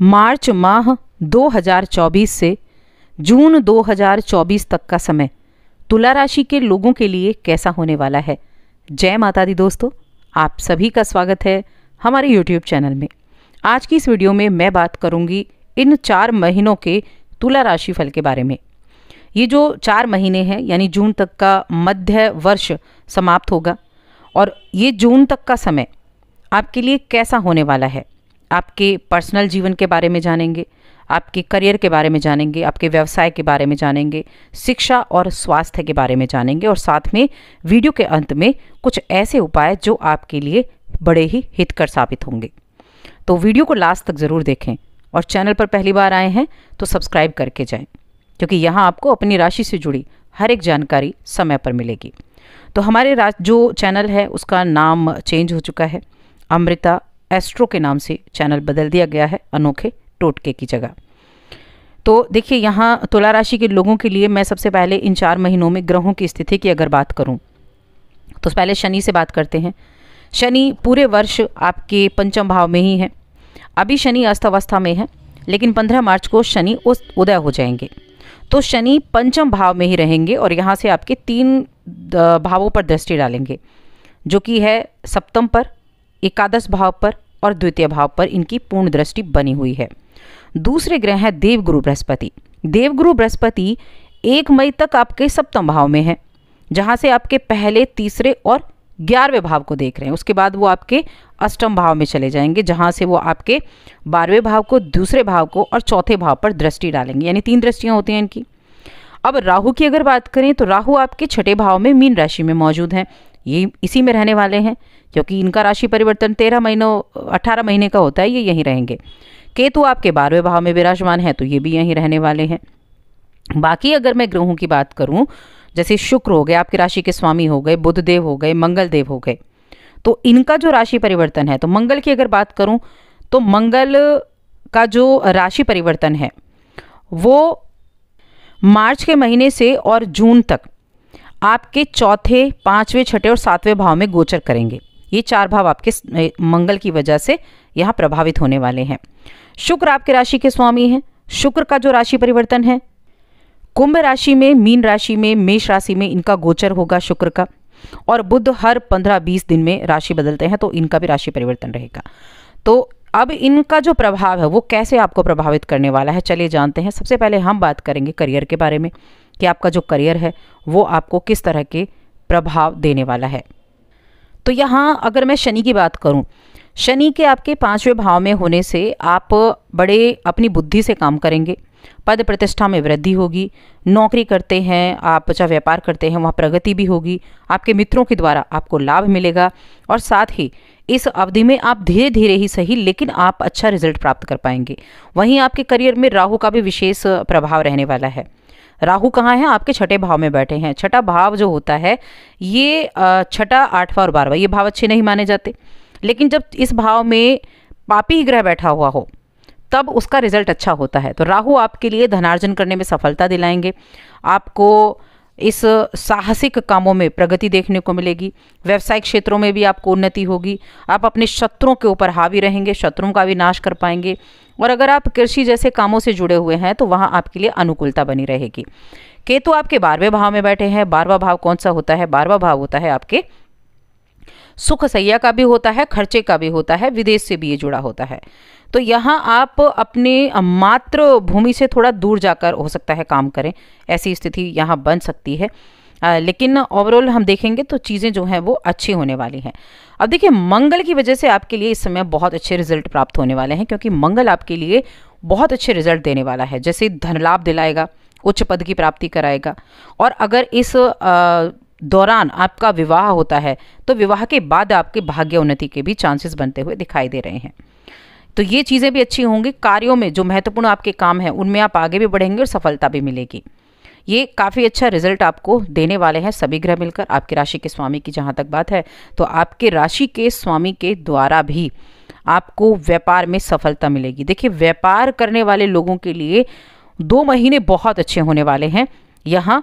मार्च माह 2024 से जून 2024 तक का समय तुला राशि के लोगों के लिए कैसा होने वाला है जय माता दी दोस्तों आप सभी का स्वागत है हमारे YouTube चैनल में आज की इस वीडियो में मैं बात करूंगी इन चार महीनों के तुला राशि फल के बारे में ये जो चार महीने हैं यानी जून तक का मध्य वर्ष समाप्त होगा और ये जून तक का समय आपके लिए कैसा होने वाला है आपके पर्सनल जीवन के बारे में जानेंगे आपके करियर के बारे में जानेंगे आपके व्यवसाय के बारे में जानेंगे शिक्षा और स्वास्थ्य के बारे में जानेंगे और साथ में वीडियो के अंत में कुछ ऐसे उपाय जो आपके लिए बड़े ही हितकर साबित होंगे तो वीडियो को लास्ट तक ज़रूर देखें और चैनल पर पहली बार आए हैं तो सब्सक्राइब करके जाएं क्योंकि यहाँ आपको अपनी राशि से जुड़ी हर एक जानकारी समय पर मिलेगी तो हमारे जो चैनल है उसका नाम चेंज हो चुका है अमृता एस्ट्रो के नाम से चैनल बदल दिया गया है अनोखे टोटके की जगह तो देखिए यहाँ तुला राशि के लोगों के लिए मैं सबसे पहले इन चार महीनों में ग्रहों की स्थिति की अगर बात करूँ तो पहले शनि से बात करते हैं शनि पूरे वर्ष आपके पंचम भाव में ही है अभी शनि अवस्था में है लेकिन 15 मार्च को शनि उस उदय हो जाएंगे तो शनि पंचम भाव में ही रहेंगे और यहाँ से आपके तीन भावों पर दृष्टि डालेंगे जो कि है सप्तम पर एकादश भाव पर और द्वितीय भाव पर इनकी पूर्ण दृष्टि बनी हुई है दूसरे ग्रह हैं देवगुरु बृहस्पति देवगुरु बृहस्पति एक मई तक आपके सप्तम भाव में है जहाँ से आपके पहले तीसरे और ग्यारहवें भाव को देख रहे हैं उसके बाद वो आपके अष्टम भाव में चले जाएंगे जहाँ से वो आपके बारहवें भाव को दूसरे भाव को और चौथे भाव पर दृष्टि डालेंगे यानी तीन दृष्टियाँ होती हैं इनकी अब राहु की अगर बात करें तो राहु आपके छठे भाव में मीन राशि में मौजूद हैं ये इसी में रहने वाले हैं क्योंकि इनका राशि परिवर्तन तेरह महीनों अट्ठारह महीने का होता है ये यहीं रहेंगे केतु आपके बारहवें भाव में विराजमान है तो ये भी यहीं रहने वाले हैं बाकी अगर मैं ग्रहों की बात करूं जैसे शुक्र हो गए आपकी राशि के स्वामी हो गए बुद्ध देव हो गए मंगल देव हो गए तो इनका जो राशि परिवर्तन है तो मंगल की अगर बात करूं तो मंगल का जो राशि परिवर्तन है वो मार्च के महीने से और जून तक आपके चौथे पांचवें छठे और सातवें भाव में गोचर करेंगे ये चार भाव आपके मंगल की वजह से यहाँ प्रभावित होने वाले हैं शुक्र आपके राशि के स्वामी हैं शुक्र का जो राशि परिवर्तन है कुंभ राशि में मीन राशि में मेष राशि में इनका गोचर होगा शुक्र का और बुद्ध हर पंद्रह बीस दिन में राशि बदलते हैं तो इनका भी राशि परिवर्तन रहेगा तो अब इनका जो प्रभाव है वो कैसे आपको प्रभावित करने वाला है चलिए जानते हैं सबसे पहले हम बात करेंगे करियर के बारे में कि आपका जो करियर है वो आपको किस तरह के प्रभाव देने वाला है तो यहाँ अगर मैं शनि की बात करूँ शनि के आपके पांचवें भाव में होने से आप बड़े अपनी बुद्धि से काम करेंगे पद प्रतिष्ठा में वृद्धि होगी नौकरी करते हैं आप चाहे व्यापार करते हैं वहाँ प्रगति भी होगी आपके मित्रों के द्वारा आपको लाभ मिलेगा और साथ ही इस अवधि में आप धीरे धीरे ही सही लेकिन आप अच्छा रिजल्ट प्राप्त कर पाएंगे वहीं आपके करियर में राहु का भी विशेष प्रभाव रहने वाला है राहु कहाँ है आपके छठे भाव में बैठे हैं छठा भाव जो होता है ये छठा आठवां और बारवा ये भाव अच्छे नहीं माने जाते लेकिन जब इस भाव में पापी ग्रह बैठा हुआ हो तब उसका रिजल्ट अच्छा होता है तो राहु आपके लिए धनार्जन करने में सफलता दिलाएंगे आपको इस साहसिक कामों में प्रगति देखने को मिलेगी व्यवसायिक क्षेत्रों में भी आपको उन्नति होगी आप अपने शत्रुओं के ऊपर हावी रहेंगे शत्रुओं का विनाश कर पाएंगे और अगर आप कृषि जैसे कामों से जुड़े हुए हैं तो वहाँ आपके लिए अनुकूलता बनी रहेगी केतु आपके बारहवें भाव में बैठे हैं बारवा भाव कौन सा होता है बारहवा भाव होता है आपके सुख सैया का भी होता है खर्चे का भी होता है विदेश से भी ये जुड़ा होता है तो यहाँ आप अपने मातृभूमि से थोड़ा दूर जाकर हो सकता है काम करें ऐसी स्थिति यहाँ बन सकती है आ, लेकिन ओवरऑल हम देखेंगे तो चीज़ें जो हैं वो अच्छी होने वाली हैं अब देखिए मंगल की वजह से आपके लिए इस समय बहुत अच्छे रिजल्ट प्राप्त होने वाले हैं क्योंकि मंगल आपके लिए बहुत अच्छे रिजल्ट देने वाला है जैसे धन लाभ दिलाएगा उच्च पद की प्राप्ति कराएगा और अगर इस आ, दौरान आपका विवाह होता है तो विवाह के बाद आपके भाग्य उन्नति के भी चांसेस बनते हुए दिखाई दे रहे हैं तो ये चीज़ें भी अच्छी होंगी कार्यों में जो महत्वपूर्ण आपके काम हैं उनमें आप आगे भी बढ़ेंगे और सफलता भी मिलेगी ये काफ़ी अच्छा रिजल्ट आपको देने वाले हैं सभी ग्रह मिलकर आपकी राशि के स्वामी की जहाँ तक बात है तो आपके राशि के स्वामी के द्वारा भी आपको व्यापार में सफलता मिलेगी देखिए व्यापार करने वाले लोगों के लिए दो महीने बहुत अच्छे होने वाले हैं यहाँ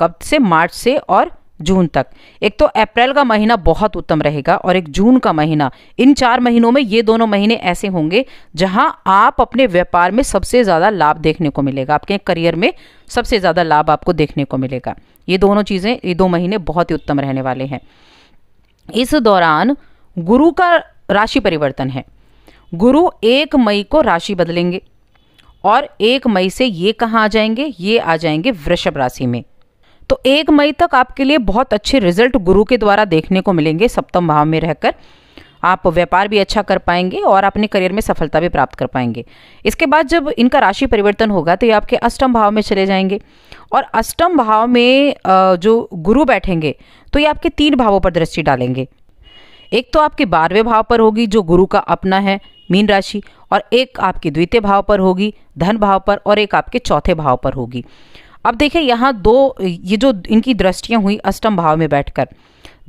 कब से मार्च से और जून तक एक तो अप्रैल का महीना बहुत उत्तम रहेगा और एक जून का महीना इन चार महीनों में ये दोनों महीने ऐसे होंगे जहां आप अपने व्यापार में सबसे ज़्यादा लाभ देखने को मिलेगा आपके करियर में सबसे ज़्यादा लाभ आपको देखने को मिलेगा ये दोनों चीज़ें ये दो महीने बहुत ही उत्तम रहने वाले हैं इस दौरान गुरु का राशि परिवर्तन है गुरु एक मई को राशि बदलेंगे और एक मई से ये कहाँ आ जाएंगे ये आ जाएंगे वृषभ राशि में तो एक मई तक आपके लिए बहुत अच्छे रिजल्ट गुरु के द्वारा देखने को मिलेंगे सप्तम भाव में रहकर आप व्यापार भी अच्छा कर पाएंगे और अपने करियर में सफलता भी प्राप्त कर पाएंगे इसके बाद जब इनका राशि परिवर्तन होगा तो ये आपके अष्टम भाव में चले जाएंगे और अष्टम भाव में जो गुरु बैठेंगे तो ये आपके तीन भावों पर दृष्टि डालेंगे एक तो आपके बारहवें भाव पर होगी जो गुरु का अपना है मीन राशि और एक आपकी द्वितीय भाव पर होगी धन भाव पर और एक आपके चौथे भाव पर होगी अब देखें यहाँ दो ये जो इनकी दृष्टियाँ हुई अष्टम भाव में बैठकर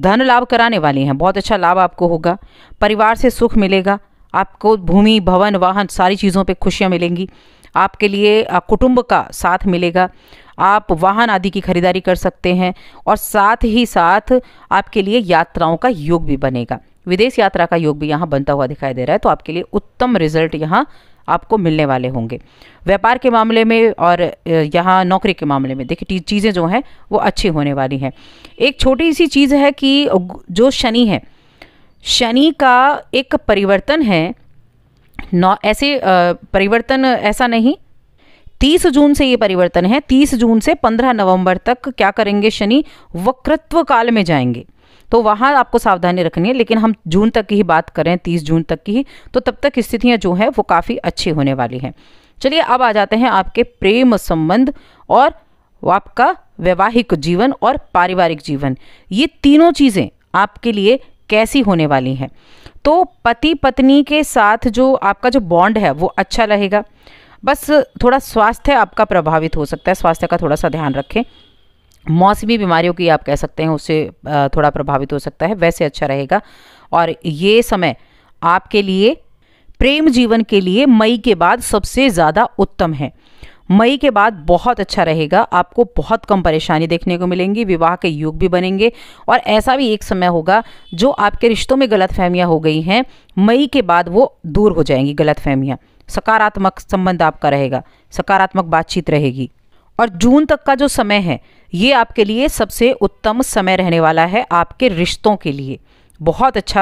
धन लाभ कराने वाली हैं बहुत अच्छा लाभ आपको होगा परिवार से सुख मिलेगा आपको भूमि भवन वाहन सारी चीज़ों पे खुशियाँ मिलेंगी आपके लिए कुटुंब का साथ मिलेगा आप वाहन आदि की खरीदारी कर सकते हैं और साथ ही साथ आपके लिए यात्राओं का योग भी बनेगा विदेश यात्रा का योग भी यहाँ बनता हुआ दिखाई दे रहा है तो आपके लिए उत्तम रिजल्ट यहाँ आपको मिलने वाले होंगे व्यापार के मामले में और यहाँ नौकरी के मामले में देखिए चीज़ें जो हैं वो अच्छी होने वाली हैं एक छोटी सी चीज़ है कि जो शनि है शनि का एक परिवर्तन है नौ ऐसे परिवर्तन ऐसा नहीं तीस जून से ये परिवर्तन है तीस जून से पंद्रह नवंबर तक क्या करेंगे शनि वक्रत्व काल में जाएंगे तो वहाँ आपको सावधानी रखनी है लेकिन हम जून तक की ही बात करें तीस जून तक की ही तो तब तक स्थितियाँ जो है वो काफ़ी अच्छी होने वाली हैं चलिए अब आ जाते हैं आपके प्रेम संबंध और आपका वैवाहिक जीवन और पारिवारिक जीवन ये तीनों चीज़ें आपके लिए कैसी होने वाली हैं तो पति पत्नी के साथ जो आपका जो बॉन्ड है वो अच्छा रहेगा बस थोड़ा स्वास्थ्य आपका प्रभावित हो सकता है स्वास्थ्य का थोड़ा सा ध्यान रखें मौसमी बीमारियों की आप कह सकते हैं उससे थोड़ा प्रभावित हो सकता है वैसे अच्छा रहेगा और ये समय आपके लिए प्रेम जीवन के लिए मई के बाद सबसे ज़्यादा उत्तम है मई के बाद बहुत अच्छा रहेगा आपको बहुत कम परेशानी देखने को मिलेंगी विवाह के योग भी बनेंगे और ऐसा भी एक समय होगा जो आपके रिश्तों में गलत फहमियाँ हो गई हैं मई के बाद वो दूर हो जाएंगी गलत फहमियाँ सकारात्मक संबंध आपका रहेगा सकारात्मक बातचीत रहेगी और जून तक का जो समय है ये आपके लिए सबसे उत्तम समय रहने वाला है आपके रिश्तों के लिए बहुत अच्छा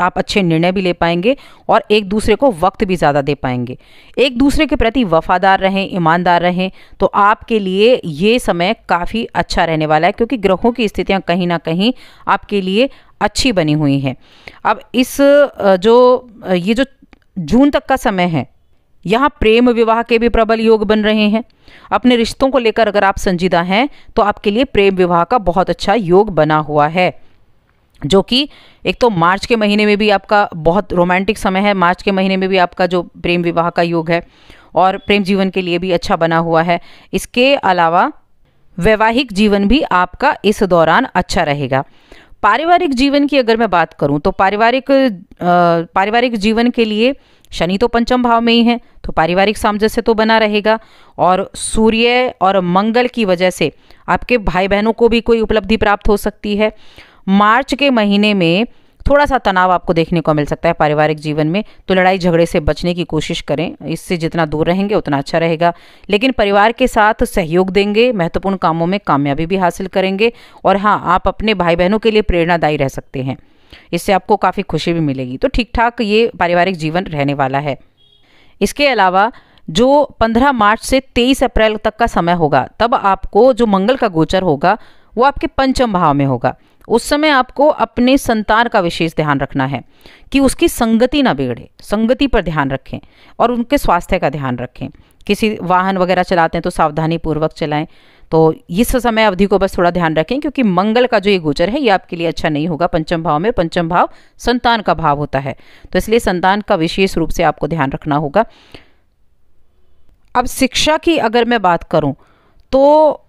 आप अच्छे निर्णय भी ले पाएंगे और एक दूसरे को वक्त भी ज़्यादा दे पाएंगे एक दूसरे के प्रति वफादार रहें ईमानदार रहें तो आपके लिए ये समय काफ़ी अच्छा रहने वाला है क्योंकि ग्रहों की स्थितियाँ कहीं ना कहीं आपके लिए अच्छी बनी हुई हैं अब इस जो ये जो जून तक का समय है यहाँ प्रेम विवाह के भी प्रबल योग बन रहे हैं अपने रिश्तों को लेकर अगर आप संजीदा हैं तो आपके लिए प्रेम विवाह का बहुत अच्छा योग बना हुआ है जो कि एक तो मार्च के महीने में भी आपका बहुत रोमांटिक समय है मार्च के महीने में भी आपका जो प्रेम विवाह का योग है और प्रेम जीवन के लिए भी अच्छा बना हुआ है इसके अलावा वैवाहिक जीवन भी आपका इस दौरान अच्छा रहेगा पारिवारिक जीवन की अगर मैं बात करूं तो पारिवारिक पारिवारिक जीवन के लिए शनि तो पंचम भाव में ही है तो पारिवारिक सामंजस्य तो बना रहेगा और सूर्य और मंगल की वजह से आपके भाई बहनों को भी कोई उपलब्धि प्राप्त हो सकती है मार्च के महीने में थोड़ा सा तनाव आपको देखने को मिल सकता है पारिवारिक जीवन में तो लड़ाई झगड़े से बचने की कोशिश करें इससे जितना दूर रहेंगे उतना अच्छा रहेगा लेकिन परिवार के साथ सहयोग देंगे महत्वपूर्ण कामों में कामयाबी भी हासिल करेंगे और हाँ आप अपने भाई बहनों के लिए प्रेरणादायी रह सकते हैं इससे आपको काफ़ी खुशी भी मिलेगी तो ठीक ठाक ये पारिवारिक जीवन रहने वाला है इसके अलावा जो 15 मार्च से 23 अप्रैल तक का समय होगा तब आपको जो मंगल का गोचर होगा वो आपके पंचम भाव में होगा उस समय आपको अपने संतान का विशेष ध्यान रखना है कि उसकी संगति ना बिगड़े संगति पर ध्यान रखें और उनके स्वास्थ्य का ध्यान रखें किसी वाहन वगैरह चलाते हैं तो सावधानी पूर्वक चलाएं तो इस समय अवधि को बस थोड़ा ध्यान रखें क्योंकि मंगल का जो ये गोचर है ये आपके लिए अच्छा नहीं होगा पंचम भाव में पंचम भाव संतान का भाव होता है तो इसलिए संतान का विशेष रूप से आपको ध्यान रखना होगा अब शिक्षा की अगर मैं बात करूं तो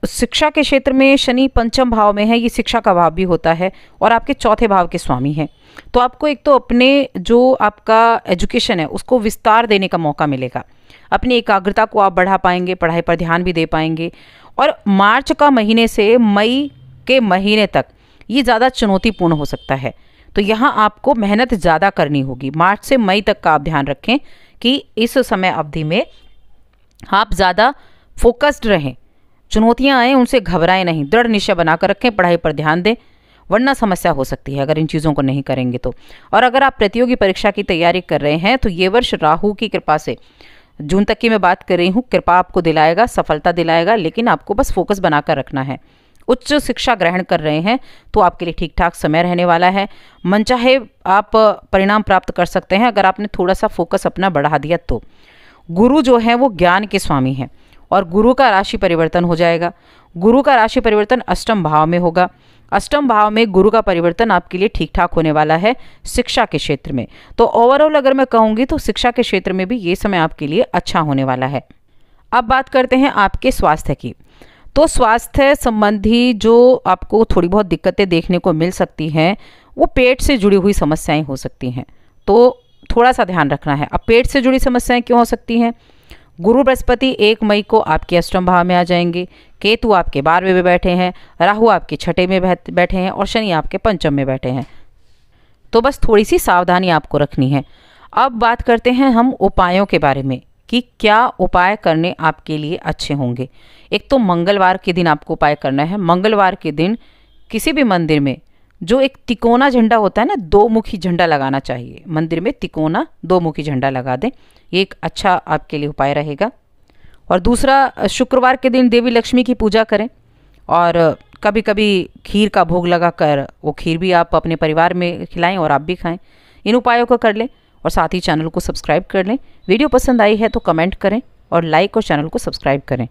शिक्षा के क्षेत्र में शनि पंचम भाव में है ये शिक्षा का भाव भी होता है और आपके चौथे भाव के स्वामी हैं तो आपको एक तो अपने जो आपका एजुकेशन है उसको विस्तार देने का मौका मिलेगा अपनी एकाग्रता को आप बढ़ा पाएंगे पढ़ाई पर ध्यान भी दे पाएंगे और मार्च का महीने से मई के महीने तक ये ज़्यादा चुनौतीपूर्ण हो सकता है तो यहाँ आपको मेहनत ज़्यादा करनी होगी मार्च से मई तक का आप ध्यान रखें कि इस समय अवधि में आप ज़्यादा फोकस्ड रहें चुनौतियाँ आएँ उनसे घबराएं नहीं दृढ़ निश्चय बनाकर रखें पढ़ाई पर ध्यान दें वरना समस्या हो सकती है अगर इन चीज़ों को नहीं करेंगे तो और अगर आप प्रतियोगी परीक्षा की तैयारी कर रहे हैं तो ये वर्ष राहु की कृपा से जून तक की मैं बात कर रही हूँ कृपा आपको दिलाएगा सफलता दिलाएगा लेकिन आपको बस फोकस बनाकर रखना है उच्च शिक्षा ग्रहण कर रहे हैं तो आपके लिए ठीक ठाक समय रहने वाला है मन चाहे आप परिणाम प्राप्त कर सकते हैं अगर आपने थोड़ा सा फोकस अपना बढ़ा दिया तो गुरु जो है वो ज्ञान के स्वामी हैं और गुरु का राशि परिवर्तन हो जाएगा गुरु का राशि परिवर्तन अष्टम भाव में होगा अष्टम भाव में गुरु का परिवर्तन आपके लिए ठीक ठाक होने वाला है शिक्षा के क्षेत्र में तो ओवरऑल अगर मैं कहूंगी तो शिक्षा के क्षेत्र में भी ये समय आपके लिए अच्छा होने वाला है अब बात करते हैं आपके स्वास्थ्य की तो स्वास्थ्य संबंधी जो आपको थोड़ी बहुत दिक्कतें देखने को मिल सकती हैं वो पेट से जुड़ी हुई समस्याएं हो सकती हैं तो थोड़ा सा ध्यान रखना है अब पेट से जुड़ी समस्याएं क्यों हो सकती हैं गुरु बृहस्पति एक मई को आपके अष्टम भाव में आ जाएंगे केतु आपके बारहवें में बैठे हैं राहु आपके छठे में बैठे हैं और शनि आपके पंचम में बैठे हैं तो बस थोड़ी सी सावधानी आपको रखनी है अब बात करते हैं हम उपायों के बारे में कि क्या उपाय करने आपके लिए अच्छे होंगे एक तो मंगलवार के दिन आपको उपाय करना है मंगलवार के दिन किसी भी मंदिर में जो एक तिकोना झंडा होता है ना दो मुखी झंडा लगाना चाहिए मंदिर में तिकोना दो मुखी झंडा लगा दें ये एक अच्छा आपके लिए उपाय रहेगा और दूसरा शुक्रवार के दिन देवी लक्ष्मी की पूजा करें और कभी कभी खीर का भोग लगा कर वो खीर भी आप अपने परिवार में खिलाएं और आप भी खाएं इन उपायों को कर लें और साथ ही चैनल को सब्सक्राइब कर लें वीडियो पसंद आई है तो कमेंट करें और लाइक और चैनल को सब्सक्राइब करें